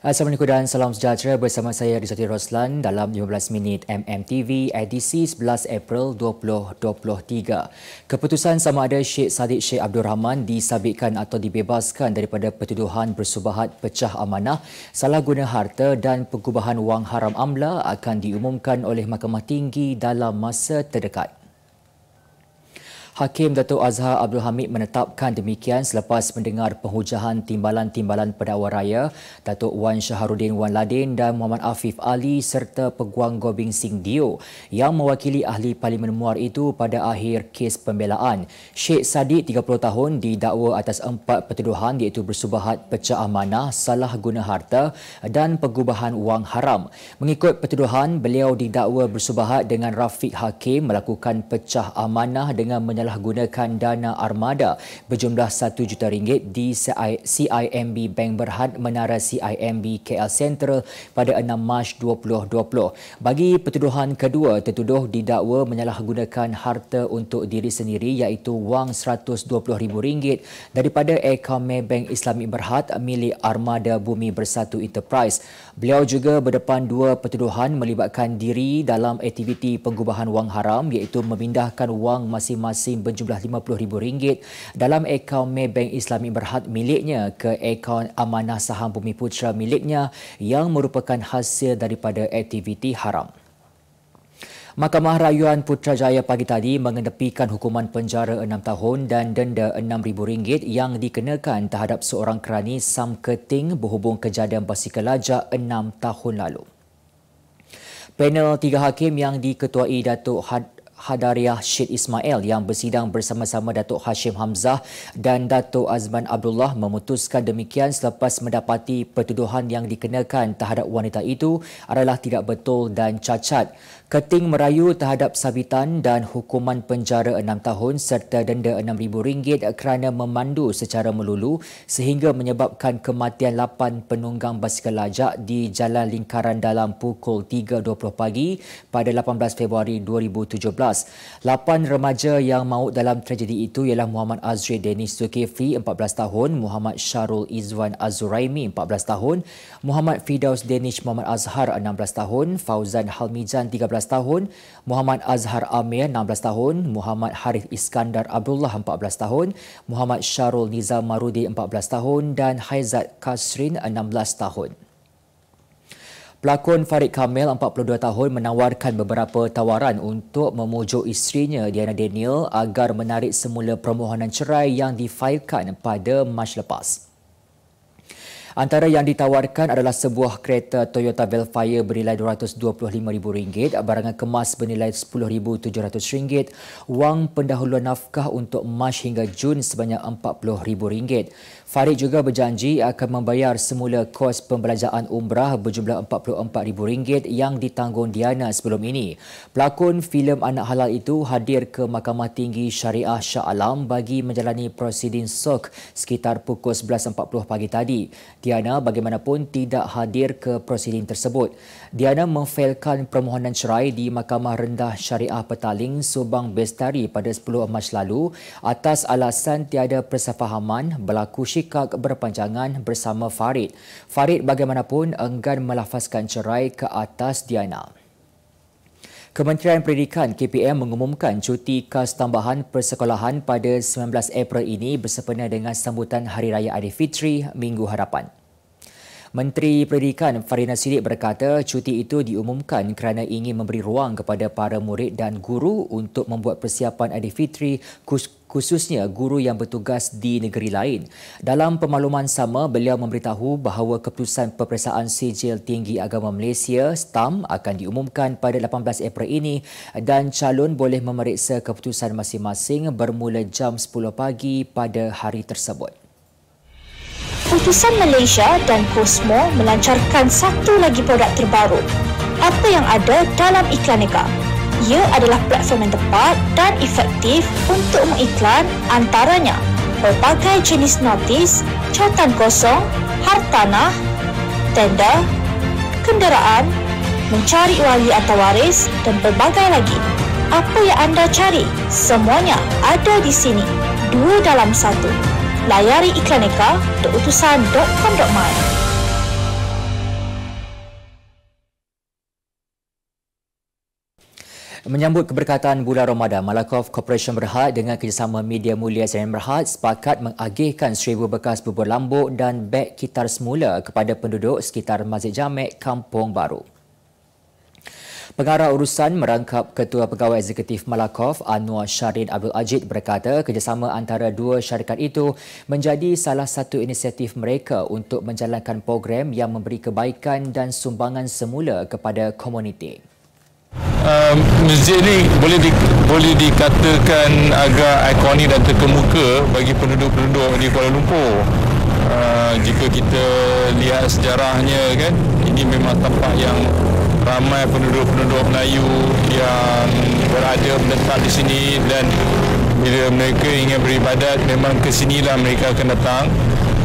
Assalamualaikum dan salam sejahtera bersama saya Rizati Roslan dalam 15 minit MMTV edisi 11 April 2023. Keputusan sama ada Syed Saddiq Syed Abdul Rahman disabitkan atau dibebaskan daripada pertuduhan bersubahat pecah amanah, salah guna harta dan pengubahan wang haram amla akan diumumkan oleh Mahkamah Tinggi dalam masa terdekat. Hakim Dato Azhar Abdul Hamid menetapkan demikian selepas mendengar penghujahan timbalan-timbalan pendakwa raya Dato Wan Shaharuddin Wan Ladin dan Muhammad Afif Ali serta Peguang Gobing Sing Dio yang mewakili Ahli Parlimen Muar itu pada akhir kes pembelaan. Syed Sadiq 30 tahun didakwa atas empat pertuduhan iaitu bersubahat pecah amanah, salah guna harta dan pegubahan wang haram. Mengikut pertuduhan, beliau didakwa bersubahat dengan Rafiq Hakim melakukan pecah amanah dengan menyalahkan telah gunakan dana armada berjumlah 1 juta ringgit di CIMB Bank Berhad Menara CIMB KL Central pada 6 Mac 2020. Bagi pertuduhan kedua, tertuduh didakwa menyalahgunakan harta untuk diri sendiri iaitu wang RM120,000 daripada akaun Maybank Islamik Berhad milik Armada Bumi Bersatu Enterprise. Beliau juga berdepan dua pertuduhan melibatkan diri dalam aktiviti pengubahan wang haram iaitu memindahkan wang masing-masing masing-masing berjumlah RM50,000 dalam akaun Maybank Islami Berhad miliknya ke akaun Amanah Saham Bumi Putra miliknya yang merupakan hasil daripada aktiviti haram. Mahkamah Rayuan Putrajaya pagi tadi mengenepikan hukuman penjara enam tahun dan denda enam ribu ringgit yang dikenakan terhadap seorang kerani Sam Keting berhubung kejadian basikal lajak 6 tahun lalu. Panel tiga hakim yang diketuai Datuk Hadariah Syed Ismail yang bersidang bersama-sama Datuk Hashim Hamzah dan Datuk Azman Abdullah memutuskan demikian selepas mendapati pertuduhan yang dikenakan terhadap wanita itu adalah tidak betul dan cacat. Keting merayu terhadap sabitan dan hukuman penjara enam tahun serta denda enam ribu ringgit kerana memandu secara melulu sehingga menyebabkan kematian lapan penunggang basikal lajak di Jalan Lingkaran Dalam pukul 3.20 pagi pada 18 Februari 2017. Lapan remaja yang maut dalam tragedi itu ialah Muhammad Azri Denis Zulkifli 14 tahun, Muhammad Syarul Izwan Azuraimi 14 tahun, Muhammad Fidaus Denis Muhammad Azhar 16 tahun, Fauzan Halmijan 13 14 tahun, Muhammad Azhar Amir 16 tahun, Muhammad Harif Iskandar Abdullah 14 tahun, Muhammad Syarul Nizam Marudi 14 tahun dan Haizat Kasrin 16 tahun. Pelakon Farid Kamil, 42 tahun, menawarkan beberapa tawaran untuk memujuk isterinya Diana Daniel agar menarik semula permohonan cerai yang difailkan pada Mac lepas. Antara yang ditawarkan adalah sebuah kereta Toyota Velfire bernilai RM225,000, barangan kemas bernilai RM10,700, wang pendahuluan nafkah untuk mas hingga Jun sebanyak RM40,000. Farid juga berjanji akan membayar semula kos pembelajaran umrah berjumlah RM44,000 yang ditanggung Diana sebelum ini. Pelakon filem anak halal itu hadir ke Mahkamah Tinggi Syariah Shah Alam bagi menjalani prosiding sok sekitar pukul 11.40 pagi tadi. Diana bagaimanapun tidak hadir ke prosiding tersebut. Diana memfailkan permohonan cerai di Mahkamah Rendah Syariah Petaling Subang Bestari pada 10 Mac lalu atas alasan tiada persefahaman berlaku syikak berpanjangan bersama Farid. Farid bagaimanapun enggan melafazkan cerai ke atas Diana. Kementerian Pendidikan KPM mengumumkan cuti kas tambahan persekolahan pada 19 April ini bersempena dengan sambutan Hari Raya Aidilfitri Minggu Harapan. Menteri Pendidikan Farina Sidik berkata cuti itu diumumkan kerana ingin memberi ruang kepada para murid dan guru untuk membuat persiapan adik Aidilfitri khususnya guru yang bertugas di negeri lain. Dalam pemakluman sama, beliau memberitahu bahawa keputusan peperiksaan sijil tinggi agama Malaysia, STAM, akan diumumkan pada 18 April ini dan calon boleh memeriksa keputusan masing-masing bermula jam 10 pagi pada hari tersebut. Putusan Malaysia dan Cosmo melancarkan satu lagi produk terbaru. Apa yang ada dalam iklan Nega? Ia adalah platform yang tepat dan efektif untuk mengiklan antaranya berbagai jenis notis, catan kosong, hartanah, tenda, kenderaan, mencari wali atau waris dan pelbagai lagi. Apa yang anda cari? Semuanya ada di sini. Dua dalam satu layari iklan Eka di utusan.com.my. Menyambut keberkatan bulan Ramadan, Malakoff Corporation Berhad dengan kerjasama media mulia Zain Berhad sepakat mengagihkan seribu bekas bubur lambuk dan beg kitar semula kepada penduduk sekitar Masjid Jamek, Kampung Baru. Pengarah urusan merangkap Ketua Pegawai Eksekutif Malakoff Anwar Sharin Abdul Ajid berkata kerjasama antara dua syarikat itu menjadi salah satu inisiatif mereka untuk menjalankan program yang memberi kebaikan dan sumbangan semula kepada komuniti. Um, masjid ini boleh, di, boleh dikatakan agak ikonik dan terkemuka bagi penduduk-penduduk di Kuala Lumpur. Uh, jika kita lihat sejarahnya kan ini memang tempat yang ramai penduduk-penduduk Melayu yang berada menetap di sini dan bila mereka ingin beribadat memang ke sinilah mereka akan datang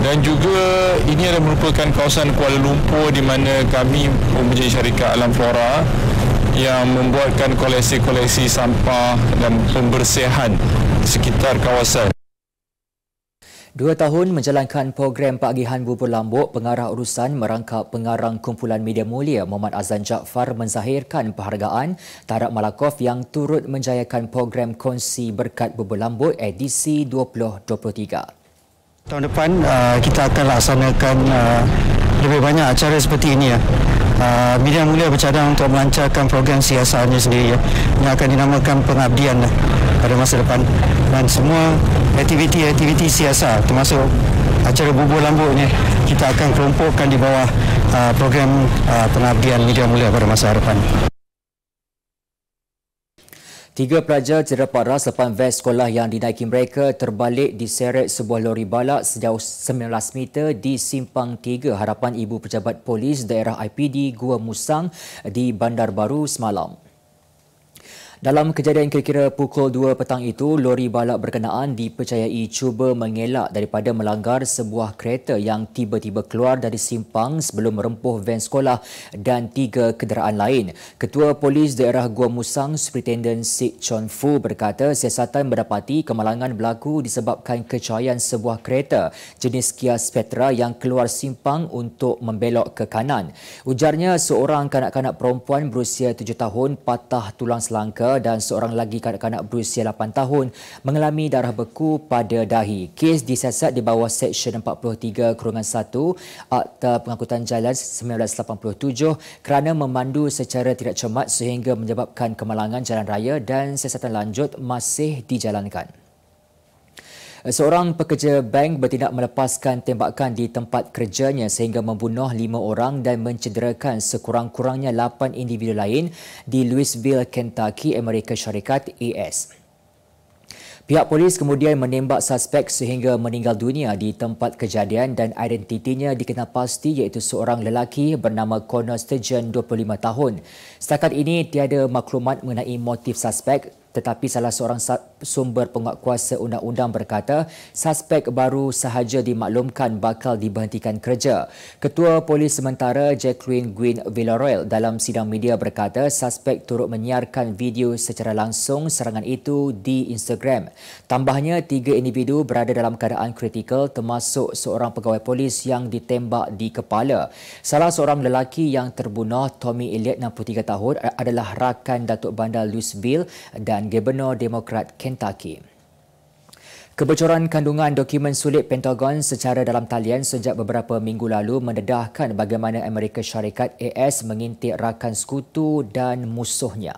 dan juga ini adalah merupakan kawasan Kuala Lumpur di mana kami mempunyai syarikat Alam Flora yang membuatkan koleksi-koleksi sampah dan pembersihan sekitar kawasan. Dua tahun menjalankan program Pagihan Bubur Lambuk, pengarah urusan merangkap pengarang kumpulan media mulia Muhammad Azan Jaafar menzahirkan penghargaan Tarak Malakoff yang turut menjayakan program Kongsi Berkat Bubur Lambuk edisi 2023. Tahun depan uh, kita akan laksanakan uh, lebih banyak acara seperti ini. ya media ah, mulia bercadang untuk melancarkan program csr sendiri ya, yang akan dinamakan pengabdian lah, pada masa depan dan semua aktiviti-aktiviti CSR termasuk acara bubur lambuk ini kita akan kelompokkan di bawah uh, program uh, pengabdian media mulia pada masa depan. Tiga pelajar cedera parah selepas vest sekolah yang dinaiki mereka terbalik diseret sebuah lori balak sejauh 19 meter di Simpang 3 harapan Ibu Pejabat Polis daerah IPD Gua Musang di Bandar Baru semalam. Dalam kejadian kira-kira pukul 2 petang itu, lori balak berkenaan dipercayai cuba mengelak daripada melanggar sebuah kereta yang tiba-tiba keluar dari simpang sebelum merempuh van sekolah dan tiga kenderaan lain. Ketua Polis Daerah Gua Musang, Superintendent Sik Chon Fu berkata siasatan mendapati kemalangan berlaku disebabkan kecayaan sebuah kereta jenis Kia Spectra yang keluar simpang untuk membelok ke kanan. Ujarnya, seorang kanak-kanak perempuan berusia 7 tahun patah tulang selangka dan seorang lagi kanak-kanak berusia 8 tahun mengalami darah beku pada dahi. Kes disiasat di bawah Seksyen 43 Kurungan 1 Akta Pengangkutan Jalan 1987 kerana memandu secara tidak cermat sehingga menyebabkan kemalangan jalan raya dan siasatan lanjut masih dijalankan. Eh, seorang pekerja bank bertindak melepaskan tembakan di tempat kerjanya sehingga membunuh lima orang dan mencederakan sekurang-kurangnya lapan individu lain di Louisville, Kentucky, Amerika Syarikat AS. Pihak polis kemudian menembak suspek sehingga meninggal dunia di tempat kejadian dan identitinya dikenal pasti iaitu seorang lelaki bernama Connor Sturgeon, 25 tahun. Setakat ini, tiada maklumat mengenai motif suspek tetapi salah seorang sumber penguat kuasa undang-undang berkata suspek baru sahaja dimaklumkan bakal dibentikan kerja. Ketua Polis Sementara Jacqueline Gwyn Villarreal dalam sidang media berkata suspek turut menyiarkan video secara langsung serangan itu di Instagram. Tambahnya, tiga individu berada dalam keadaan kritikal termasuk seorang pegawai polis yang ditembak di kepala. Salah seorang lelaki yang terbunuh, Tommy Elliot, 63 tahun, adalah rakan Datuk Bandar Louisville dan dan Gubernur Demokrat Kentucky. Kebocoran kandungan dokumen sulit Pentagon secara dalam talian sejak beberapa minggu lalu mendedahkan bagaimana Amerika Syarikat AS mengintip rakan sekutu dan musuhnya.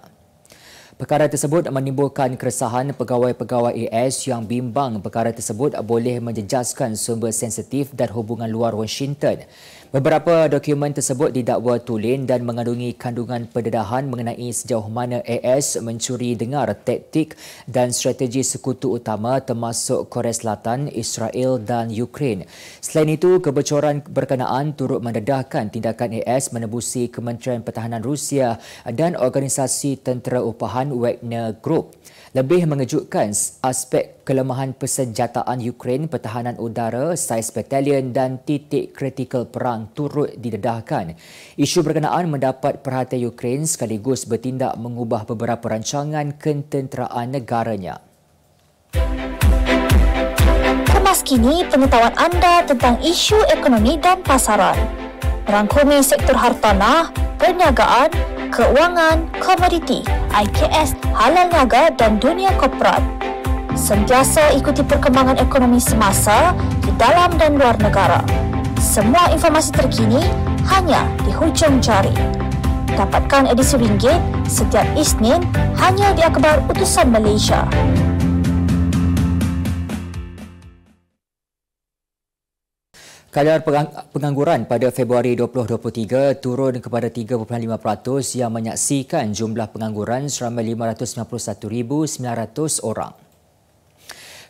Perkara tersebut menimbulkan keresahan pegawai-pegawai AS yang bimbang perkara tersebut boleh menjejaskan sumber sensitif dan hubungan luar Washington Beberapa dokumen tersebut didakwa tulen dan mengandungi kandungan pendedahan mengenai sejauh mana AS mencuri dengar taktik dan strategi sekutu utama termasuk Korea Selatan, Israel dan Ukraine. Selain itu, kebocoran berkenaan turut mendedahkan tindakan AS menebusi Kementerian Pertahanan Rusia dan Organisasi Tentera Upahan Wagner Group. Lebih mengejutkan aspek kelemahan persenjataan Ukraine, pertahanan udara, saiz batalion dan titik kritikal perang turut didedahkan. Isu berkenaan mendapat perhatian Ukraine sekaligus bertindak mengubah beberapa rancangan ketenteraan negaranya. Kemas kini pengetahuan anda tentang isu ekonomi dan pasaran. Rangkumi sektor hartanah, perniagaan, keuangan, komoditi, IKS, halal naga dan dunia korporat. Sentiasa ikuti perkembangan ekonomi semasa di dalam dan luar negara. Semua informasi terkini hanya di hujung jari. Dapatkan edisi ringgit setiap Isnin hanya di Akhbar Utusan Malaysia. Kadar pengangguran pada Februari 2023 turun kepada 3.5% yang menyaksikan jumlah pengangguran seramai 591,900 orang.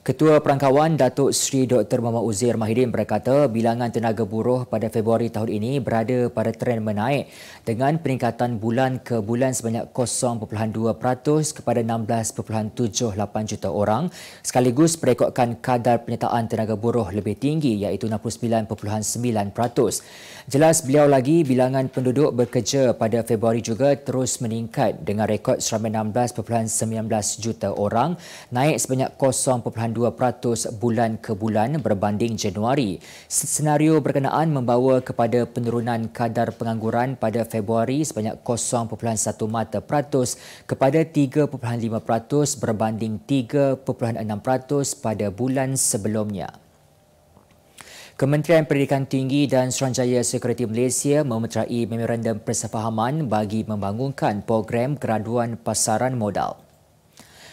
Ketua Perangkawan Datuk Sri Dr. Muhammad Uzir Mahidin berkata bilangan tenaga buruh pada Februari tahun ini berada pada tren menaik dengan peningkatan bulan ke bulan sebanyak 0.2% kepada 16.78 juta orang sekaligus merekodkan kadar penyertaan tenaga buruh lebih tinggi iaitu 69.9%. Jelas beliau lagi bilangan penduduk bekerja pada Februari juga terus meningkat dengan rekod seramai 16.19 juta orang naik sebanyak 0. 2% bulan ke bulan berbanding Januari. Senario berkenaan membawa kepada penurunan kadar pengangguran pada Februari sebanyak 0.1 mata peratus kepada 3.5% berbanding 3.6% pada bulan sebelumnya. Kementerian Pendidikan Tinggi dan Seranjaya Sekuriti Malaysia memeterai memorandum persefahaman bagi membangunkan program graduan pasaran modal.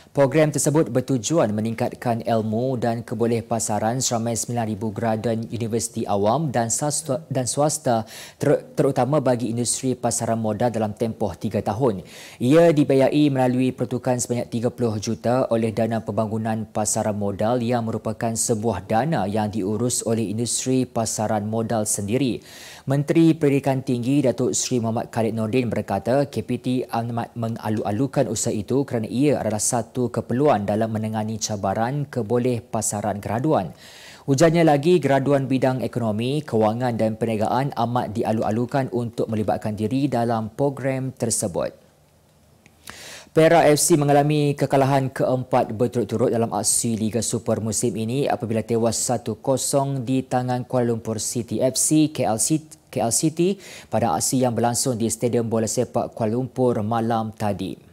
Program tersebut bertujuan meningkatkan ilmu dan keboleh pasaran seramai 9,000 graduan universiti awam dan swasta, dan swasta ter, terutama bagi industri pasaran modal dalam tempoh 3 tahun. Ia dibayai melalui pertukaran sebanyak 30 juta oleh Dana Pembangunan Pasaran Modal yang merupakan sebuah dana yang diurus oleh industri pasaran modal sendiri. Menteri Pendidikan Tinggi Datuk Seri Muhammad Khalid Nordin berkata KPT amat mengalu-alukan usaha itu kerana ia adalah satu satu keperluan dalam menangani cabaran keboleh pasaran graduan. Ujarnya lagi, graduan bidang ekonomi, kewangan dan perniagaan amat dialu-alukan untuk melibatkan diri dalam program tersebut. Perak FC mengalami kekalahan keempat berturut-turut dalam aksi Liga Super musim ini apabila tewas 1-0 di tangan Kuala Lumpur City FC KL City, KL City pada aksi yang berlangsung di Stadium Bola Sepak Kuala Lumpur malam tadi.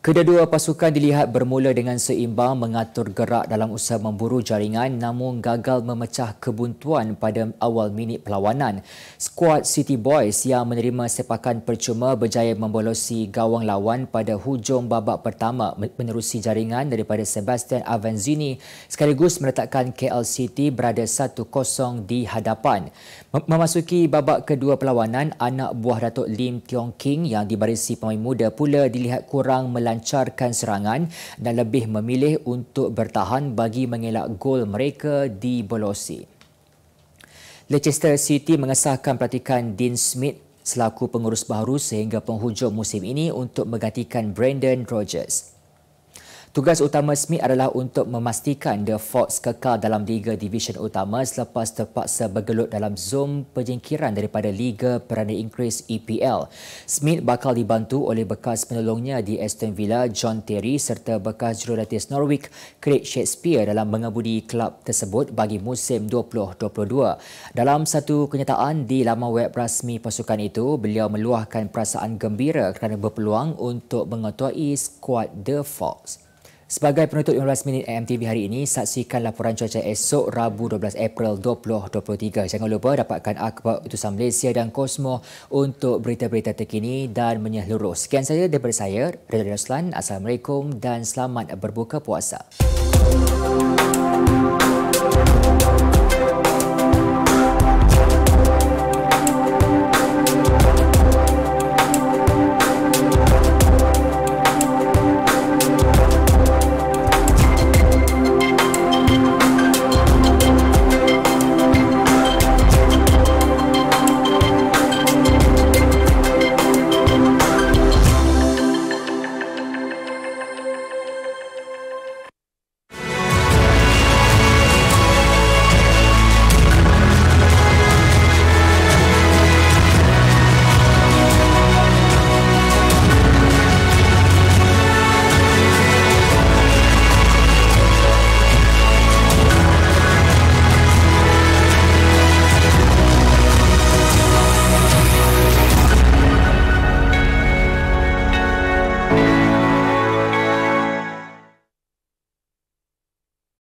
Kedua-dua pasukan dilihat bermula dengan seimbang mengatur gerak dalam usaha memburu jaringan namun gagal memecah kebuntuan pada awal minit perlawanan. Skuad City Boys yang menerima sepakan percuma berjaya membolosi gawang lawan pada hujung babak pertama menerusi jaringan daripada Sebastian Avanzini sekaligus meletakkan KL City berada 1-0 di hadapan. Memasuki babak kedua perlawanan, anak buah Datuk Lim Tiong King yang dibarisi pemain muda pula dilihat kurang melalui melancarkan serangan dan lebih memilih untuk bertahan bagi mengelak gol mereka di Bolosi. Leicester City mengesahkan pelatikan Dean Smith selaku pengurus baru sehingga penghujung musim ini untuk menggantikan Brendan Rodgers. Tugas utama Smith adalah untuk memastikan The Fox kekal dalam Liga Division Utama selepas terpaksa bergelut dalam zon penyingkiran daripada Liga Perdana Inggeris EPL. Smith bakal dibantu oleh bekas penolongnya di Aston Villa John Terry serta bekas jurulatih Norwich Craig Shakespeare dalam mengabudi kelab tersebut bagi musim 2022. Dalam satu kenyataan di laman web rasmi pasukan itu, beliau meluahkan perasaan gembira kerana berpeluang untuk mengetuai skuad The Fox. Sebagai penutup 15 minit AMTV hari ini, saksikan laporan cuaca esok Rabu 12 April 2023. Jangan lupa dapatkan akhbar utusan Malaysia dan Kosmo untuk berita-berita terkini dan menyeluruh. Sekian saja daripada saya, Redo Roslan. Assalamualaikum dan selamat berbuka puasa. Música